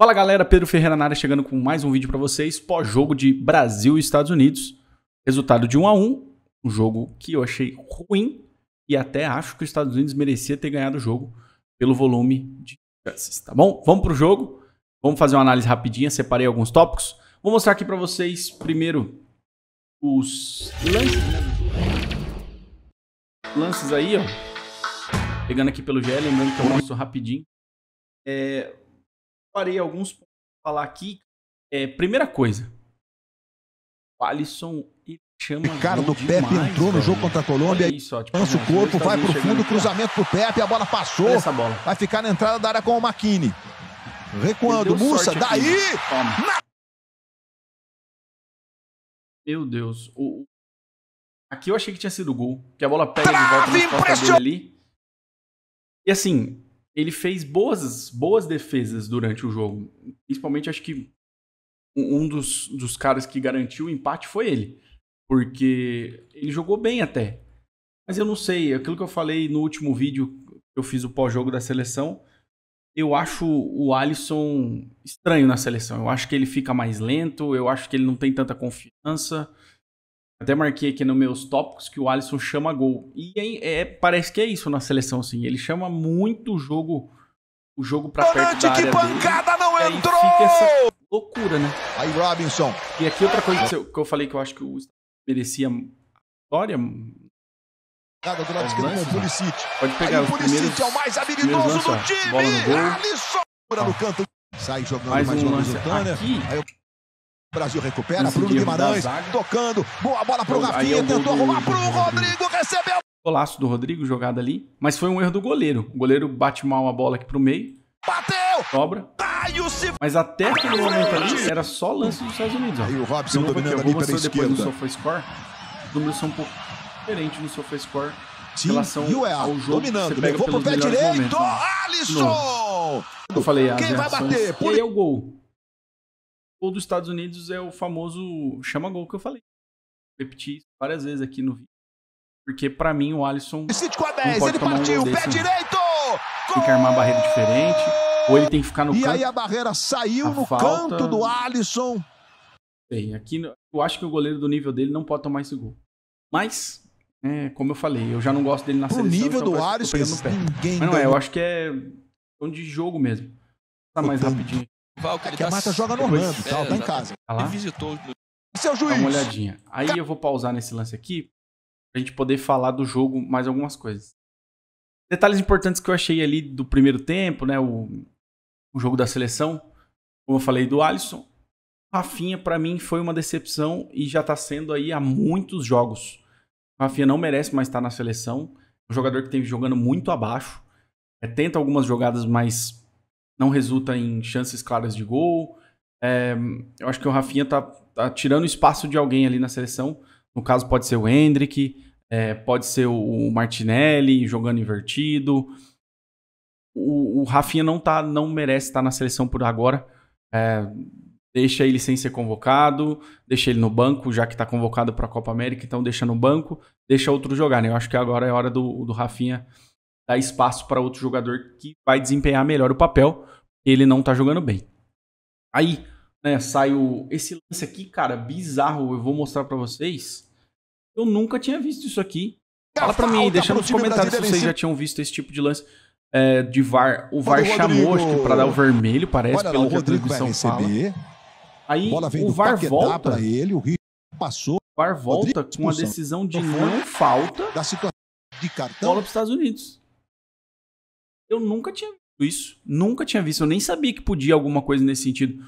Fala galera, Pedro Ferreira Nara chegando com mais um vídeo para vocês, pós-jogo de Brasil e Estados Unidos. Resultado de 1 a 1, um jogo que eu achei ruim e até acho que os Estados Unidos merecia ter ganhado o jogo pelo volume de chances, tá bom? Vamos pro jogo. Vamos fazer uma análise rapidinha, separei alguns tópicos. Vou mostrar aqui para vocês primeiro os lances né? lances aí, ó. Pegando aqui pelo GL, lembrando que eu mostro rapidinho. É, parei alguns pontos pra falar aqui. É, primeira coisa, o Alisson ele chama. Cara do demais, Pepe entrou no jogo contra a Colômbia. É isso, ó, tipo, lança o corpo, vai pro fundo, cruzamento pro Pepe, a bola passou. essa bola. Vai ficar na entrada da área com o Maquini. Recuando, Musa daí! Na... Né? Meu Deus, o... aqui eu achei que tinha sido gol, que a bola pega Trave, de volta no ali. E assim, ele fez boas, boas defesas durante o jogo. Principalmente, acho que um dos, dos caras que garantiu o empate foi ele. Porque ele jogou bem até. Mas eu não sei, aquilo que eu falei no último vídeo que eu fiz o pós-jogo da seleção, eu acho o Alisson estranho na seleção. Eu acho que ele fica mais lento, eu acho que ele não tem tanta confiança. Até marquei aqui nos meus tópicos que o Alisson chama gol. E é, é, parece que é isso na seleção, assim. Ele chama muito o jogo, o jogo pra perto da área que pancada, dele. não entrou! fica essa loucura, né? Aí, Robinson. E aqui outra coisa que eu, falei que eu acho que o merecia a vitória, Nada hum, do lado esquerdo com o Pulisic. Pode pegar o Pulisic é o mais habilidoso do time. Bola no gol. Alisson no canto. Sai jogando mais, mais um lance. Aqui, Aí eu... Brasil recupera, Esse Bruno Guimarães tocando, boa bola pro é Rafinha, tentou arrumar pro Rodrigo, recebeu. Golaço do Rodrigo, jogada ali, mas foi um erro do goleiro. O goleiro bate mal a bola aqui pro meio. Bateu! Sobra. Mas até aquele momento ali, era só lance dos Estados Unidos. E o Robson dominando a ali pela esquerda. depois no SofaScore, os números são um pouco diferentes no SofaScore. Sim, em relação ao jogo dominando, levou pro pé direito, momentos, né? Alisson! Eu falei, Quem vai bater? Por... E aí é o gol. Gol dos Estados Unidos é o famoso chama-gol que eu falei. Repeti várias vezes aqui no vídeo. Porque para mim o Alisson. Decide com a 10, ele partiu, um pé desse, né? direito! Gol! Tem que armar uma barreira diferente. Ou ele tem que ficar no e canto. E aí a barreira saiu a no falta... canto do Alisson. Bem, aqui eu acho que o goleiro do nível dele não pode tomar esse gol. Mas, é, como eu falei, eu já não gosto dele na Pro seleção. nível então do Alisson, ninguém. Mas não é, eu acho que é de jogo mesmo. Tá mais rapidinho. Valkyrie que a tá Marta joga no Orlando, é, tal, tá em casa. Ele visitou seu juiz. Dá uma olhadinha. Aí eu vou pausar nesse lance aqui pra gente poder falar do jogo mais algumas coisas. Detalhes importantes que eu achei ali do primeiro tempo, né? O, o jogo da seleção, como eu falei do Alisson. Rafinha, para mim, foi uma decepção e já tá sendo aí há muitos jogos. Rafinha não merece mais estar tá na seleção. É um jogador que tem jogando muito abaixo. É, tenta algumas jogadas mais não resulta em chances claras de gol. É, eu acho que o Rafinha tá, tá, tirando espaço de alguém ali na seleção. No caso, pode ser o Hendrick, é, pode ser o Martinelli jogando invertido. O, o Rafinha não, tá, não merece estar na seleção por agora. É, deixa ele sem ser convocado, deixa ele no banco, já que está convocado para a Copa América, então deixa no banco, deixa outro jogar. Né? Eu acho que agora é hora do, do Rafinha dar espaço para outro jogador que vai desempenhar melhor o papel. Ele não tá jogando bem. Aí, né, saiu esse lance aqui, cara, bizarro, eu vou mostrar para vocês. Eu nunca tinha visto isso aqui. Fala para mim, deixa nos comentários se vocês já tinham visto esse tipo de lance. É, de VAR, o VAR Rodrigo... chamou, acho que pra dar o vermelho, parece, pelo que a transmissão fala. Aí o VAR volta. Ele, o Rio passou. O VAR volta Rodrigo, com a decisão de não falta. Da situação de cartão. Bola pros Estados Unidos. Eu nunca tinha visto isso. Nunca tinha visto. Eu nem sabia que podia alguma coisa nesse sentido.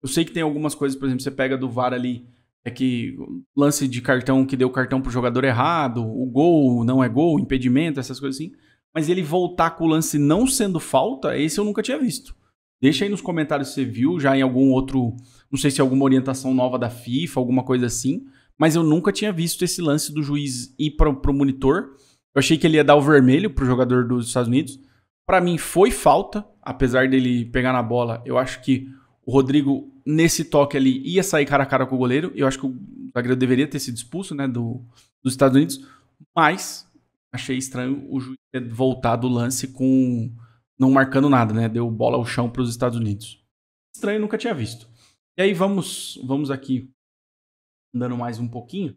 Eu sei que tem algumas coisas, por exemplo, você pega do VAR ali, é que lance de cartão que deu cartão pro jogador errado, o gol não é gol, impedimento, essas coisas assim. Mas ele voltar com o lance não sendo falta, esse eu nunca tinha visto. Deixa aí nos comentários se você viu, já em algum outro, não sei se é alguma orientação nova da FIFA, alguma coisa assim, mas eu nunca tinha visto esse lance do juiz ir pro, pro monitor. Eu achei que ele ia dar o vermelho pro jogador dos Estados Unidos, para mim foi falta, apesar dele pegar na bola. Eu acho que o Rodrigo, nesse toque ali, ia sair cara a cara com o goleiro. Eu acho que o zagueiro deveria ter sido expulso, né, do, dos Estados Unidos. Mas achei estranho o juiz ter voltado o lance com não marcando nada, né? Deu bola ao chão para os Estados Unidos. Estranho, nunca tinha visto. E aí vamos, vamos aqui andando mais um pouquinho.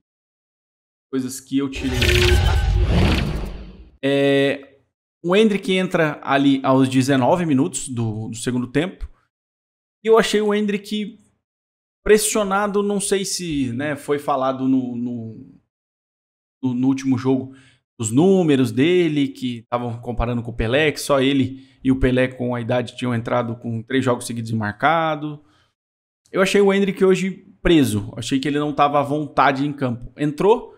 Coisas que eu tirei. É, o Hendrick entra ali aos 19 minutos do, do segundo tempo. E eu achei o Hendrick pressionado, não sei se né, foi falado no, no, no, no último jogo os números dele, que estavam comparando com o Pelé, que só ele e o Pelé com a idade tinham entrado com três jogos seguidos e marcado. Eu achei o Hendrick hoje preso, achei que ele não estava à vontade em campo. Entrou,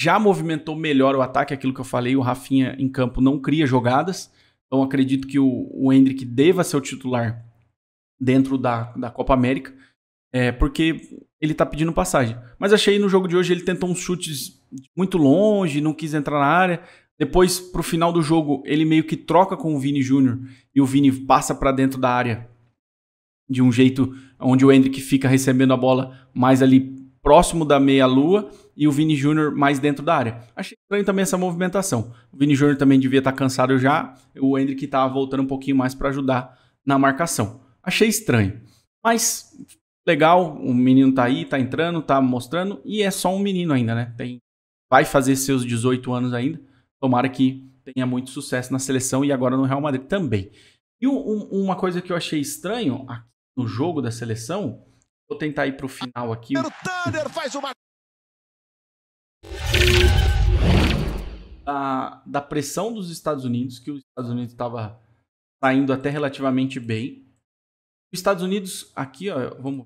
já movimentou melhor o ataque, aquilo que eu falei, o Rafinha em campo não cria jogadas. Então acredito que o, o Hendrick deva ser o titular dentro da, da Copa América, é, porque ele tá pedindo passagem. Mas achei no jogo de hoje ele tentou uns chutes muito longe, não quis entrar na área. Depois, pro final do jogo, ele meio que troca com o Vini Júnior e o Vini passa para dentro da área de um jeito onde o Hendrick fica recebendo a bola mais ali próximo da meia-lua e o Vini Júnior mais dentro da área. Achei estranho também essa movimentação. O Vini Júnior também devia estar tá cansado já, o Hendrick estava tá voltando um pouquinho mais para ajudar na marcação. Achei estranho. Mas legal, o menino tá aí, tá entrando, tá mostrando e é só um menino ainda, né? Tem vai fazer seus 18 anos ainda. Tomara que tenha muito sucesso na seleção e agora no Real Madrid também. E um, um, uma coisa que eu achei estranho aqui no jogo da seleção, vou tentar ir pro final aqui. O Thunder faz uma da, da pressão dos Estados Unidos, que os Estados Unidos estava saindo até relativamente bem. Os Estados Unidos, aqui, ó, vamos.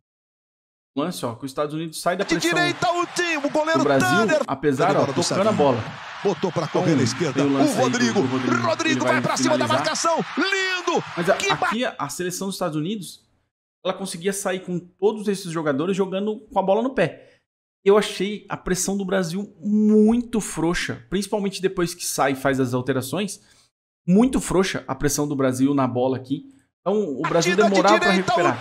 Lance, ó, que os Estados Unidos sai da pressão. De direita, o time, o goleiro do Brasil, Tanner. apesar, ó, tocando a bola. Botou para então, correr então, na esquerda. O, o Rodrigo. Do, do Rodrigo. Rodrigo vai, vai para cima da marcação. Lindo! Mas a, aqui a seleção dos Estados Unidos, ela conseguia sair com todos esses jogadores jogando com a bola no pé eu achei a pressão do Brasil muito frouxa, principalmente depois que sai e faz as alterações, muito frouxa a pressão do Brasil na bola aqui. Então o Brasil demorava para recuperar.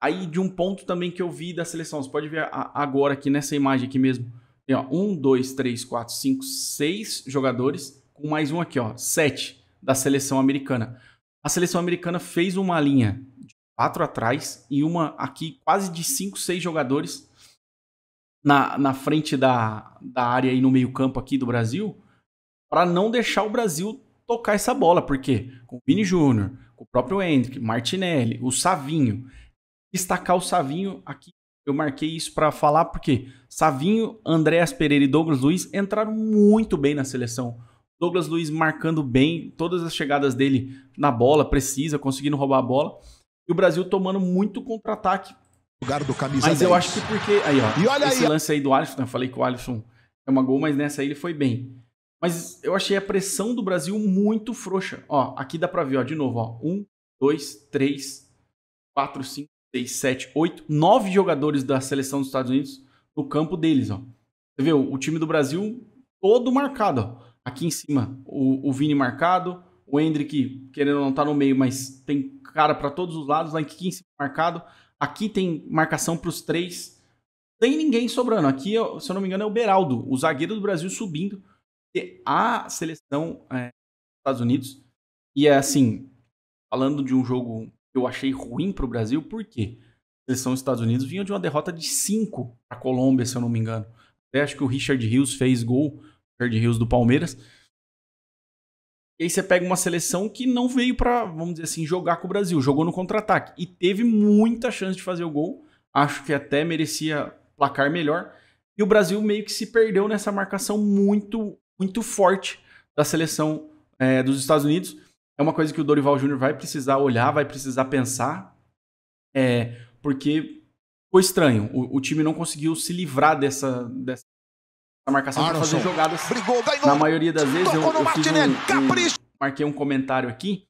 Aí de um ponto também que eu vi da seleção, você pode ver agora aqui nessa imagem aqui mesmo. Tem ó, um, dois, três, quatro, cinco, seis jogadores, com mais um aqui, ó, sete da seleção americana. A seleção americana fez uma linha de quatro atrás e uma aqui quase de cinco, seis jogadores na, na frente da, da área e no meio-campo aqui do Brasil, para não deixar o Brasil tocar essa bola, porque com o Vini Júnior, com o próprio Hendrick, Martinelli, o Savinho, destacar o Savinho aqui, eu marquei isso para falar porque Savinho, Andréas Pereira e Douglas Luiz entraram muito bem na seleção. Douglas Luiz marcando bem, todas as chegadas dele na bola, precisa, conseguindo roubar a bola. E o Brasil tomando muito contra-ataque lugar do camisa Mas 10. eu acho que porque. Aí, ó. E olha esse aí, lance aí do Alisson, eu falei que o Alisson é uma gol, mas nessa aí ele foi bem. Mas eu achei a pressão do Brasil muito frouxa. Ó, aqui dá pra ver, ó, de novo, ó. Um, dois, três, quatro, cinco, seis, sete, oito, nove jogadores da seleção dos Estados Unidos no campo deles, ó. Você vê o, time do Brasil todo marcado, ó. Aqui em cima, o, o Vini marcado, o Hendrick, querendo não tá no meio, mas tem cara para todos os lados, lá aqui em cima marcado. Aqui tem marcação para os três. Tem ninguém sobrando. Aqui, se eu não me engano, é o Beraldo, o zagueiro do Brasil subindo. A seleção é, dos Estados Unidos. E é assim, falando de um jogo que eu achei ruim para o Brasil, por quê? A seleção dos Estados Unidos vinha de uma derrota de 5 para a Colômbia, se eu não me engano. Até acho que o Richard Hills fez gol, Richard Hills do Palmeiras. E aí você pega uma seleção que não veio para, vamos dizer assim, jogar com o Brasil, jogou no contra-ataque e teve muita chance de fazer o gol. Acho que até merecia placar melhor. E o Brasil meio que se perdeu nessa marcação muito, muito forte da seleção é, dos Estados Unidos. É uma coisa que o Dorival Júnior vai precisar olhar, vai precisar pensar, é, porque foi estranho. O, o, time não conseguiu se livrar dessa, dessa a marcação para fazer jogadas. Brigou, ganhou, Na maioria das vezes eu, eu fiz um, um, marquei um comentário aqui.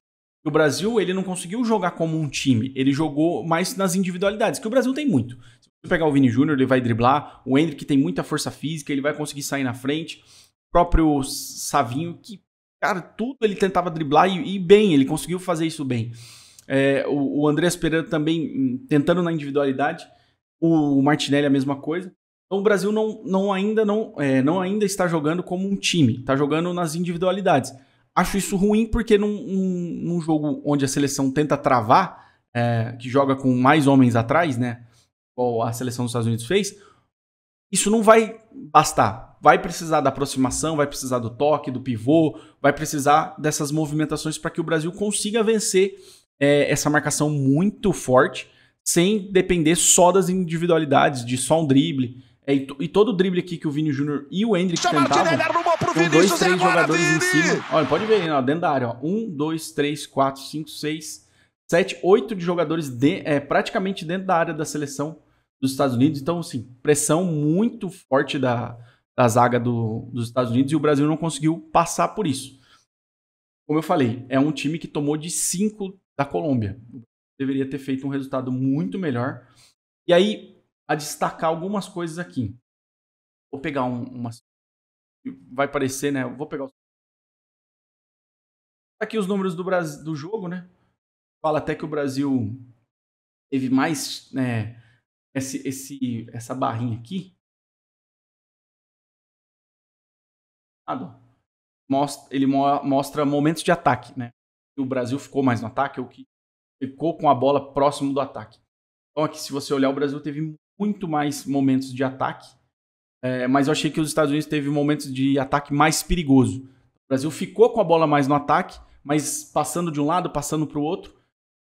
O Brasil ele não conseguiu jogar como um time, ele jogou mais nas individualidades, que o Brasil tem muito. Se você pegar o Vini Júnior, ele vai driblar, o Hendrick tem muita força física, ele vai conseguir sair na frente. O próprio Savinho, que, cara, tudo ele tentava driblar e, e bem, ele conseguiu fazer isso bem. É, o, o Andrés Pereira também hum, tentando na individualidade, o Martinelli a mesma coisa. Então o Brasil não, não ainda não, é, não ainda está jogando como um time, está jogando nas individualidades. Acho isso ruim porque num, um, num jogo onde a seleção tenta travar, é, que joga com mais homens atrás, né? Igual a seleção dos Estados Unidos fez, isso não vai bastar. Vai precisar da aproximação, vai precisar do toque, do pivô, vai precisar dessas movimentações para que o Brasil consiga vencer é, essa marcação muito forte, sem depender só das individualidades, de só um drible. É, e, e, todo o drible aqui que o Vini Júnior e o Hendrick Chamaram tentavam, de dois, três agora, jogadores Vini! em cima. Olha, pode ver, aí, dentro da área, ó, um, dois, três, quatro, cinco, seis, sete, oito de jogadores de, é, praticamente dentro da área da seleção dos Estados Unidos. Então, assim, pressão muito forte da, da zaga do, dos Estados Unidos e o Brasil não conseguiu passar por isso. Como eu falei, é um time que tomou de cinco da Colômbia. Deveria ter feito um resultado muito melhor. E aí, a destacar algumas coisas aqui. Vou pegar um, uma. Vai parecer, né? Vou pegar. Aqui os números do, Brasil, do jogo, né? Fala até que o Brasil teve mais. Né, esse, esse, essa barrinha aqui. Mostra, ele mo mostra momentos de ataque, né? O Brasil ficou mais no ataque, o que ficou com a bola próximo do ataque. Então aqui, se você olhar, o Brasil teve muito mais momentos de ataque, é, mas eu achei que os Estados Unidos teve momentos de ataque mais perigoso. O Brasil ficou com a bola mais no ataque, mas passando de um lado, passando para o outro,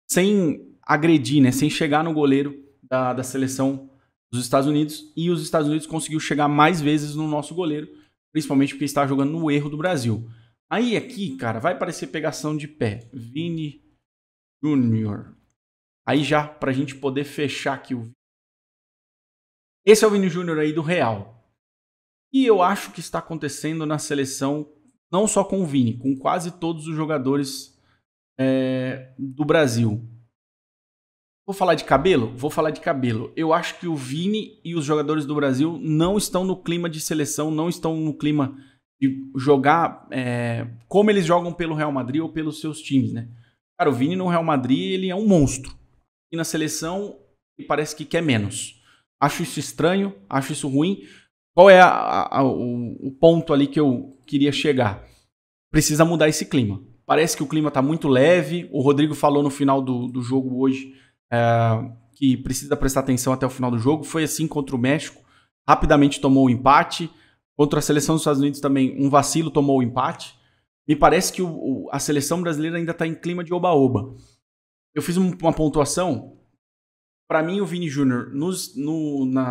sem agredir, né? sem chegar no goleiro da, da seleção dos Estados Unidos. E os Estados Unidos conseguiu chegar mais vezes no nosso goleiro, principalmente porque está jogando no erro do Brasil. Aí aqui, cara, vai parecer pegação de pé. Vini Júnior. Aí já, para a gente poder fechar aqui o esse é o Vini Júnior aí do Real. E eu acho que está acontecendo na seleção, não só com o Vini, com quase todos os jogadores é, do Brasil. Vou falar de cabelo? Vou falar de cabelo. Eu acho que o Vini e os jogadores do Brasil não estão no clima de seleção, não estão no clima de jogar é, como eles jogam pelo Real Madrid ou pelos seus times, né? Cara, o Vini no Real Madrid ele é um monstro. E na seleção ele parece que quer menos acho isso estranho, acho isso ruim. Qual é a, a, o, o ponto ali que eu queria chegar? Precisa mudar esse clima. Parece que o clima está muito leve. O Rodrigo falou no final do, do jogo hoje é, que precisa prestar atenção até o final do jogo. Foi assim contra o México. Rapidamente tomou o empate. Contra a seleção dos Estados Unidos também, um vacilo tomou o empate. Me parece que o, o, a seleção brasileira ainda está em clima de oba-oba. Eu fiz uma pontuação para mim, o Vini Júnior no,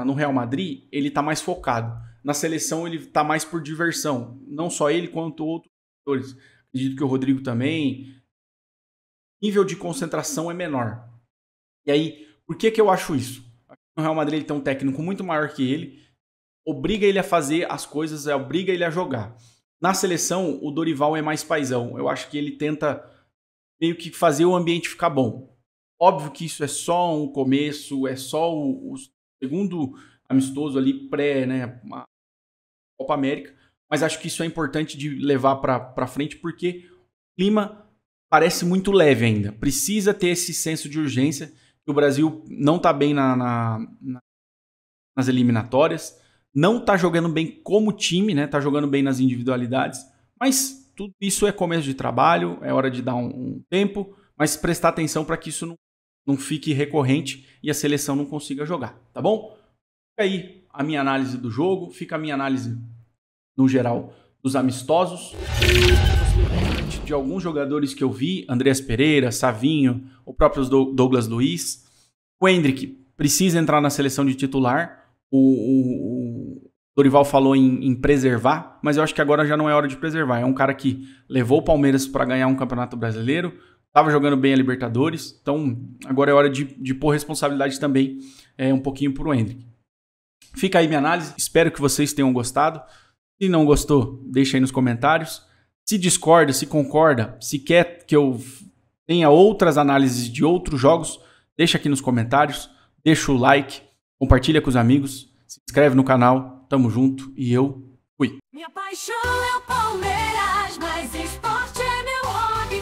no Real Madrid, ele tá mais focado. Na seleção, ele tá mais por diversão. Não só ele, quanto outros jogadores. Acredito que o Rodrigo também. O nível de concentração é menor. E aí, por que, que eu acho isso? No Real Madrid, ele tem um técnico muito maior que ele, obriga ele a fazer as coisas, é, obriga ele a jogar. Na seleção, o Dorival é mais paisão. Eu acho que ele tenta meio que fazer o ambiente ficar bom. Óbvio que isso é só um começo, é só o, o segundo amistoso ali pré, né, Copa América, mas acho que isso é importante de levar para frente porque o clima parece muito leve ainda. Precisa ter esse senso de urgência que o Brasil não está bem na, na, na, nas eliminatórias, não está jogando bem como time, né? Tá jogando bem nas individualidades, mas tudo isso é começo de trabalho, é hora de dar um, um tempo, mas prestar atenção para que isso não não fique recorrente e a seleção não consiga jogar, tá bom? Fica aí a minha análise do jogo, fica a minha análise no geral dos amistosos. De alguns jogadores que eu vi, Andreas Pereira, Savinho, o próprio Douglas Luiz. O Hendrick precisa entrar na seleção de titular. O, o Dorival falou em, em, preservar, mas eu acho que agora já não é hora de preservar. É um cara que levou o Palmeiras para ganhar um campeonato brasileiro, estava jogando bem a Libertadores, então agora é hora de, de pôr responsabilidade também é, um pouquinho para o Hendrick. Fica aí minha análise, espero que vocês tenham gostado. Se não gostou, deixa aí nos comentários. Se discorda, se concorda, se quer que eu tenha outras análises de outros jogos, deixa aqui nos comentários, deixa o like, compartilha com os amigos, se inscreve no canal, tamo junto e eu fui. Minha paixão é o Palmeiras, mas esporte é meu hobby,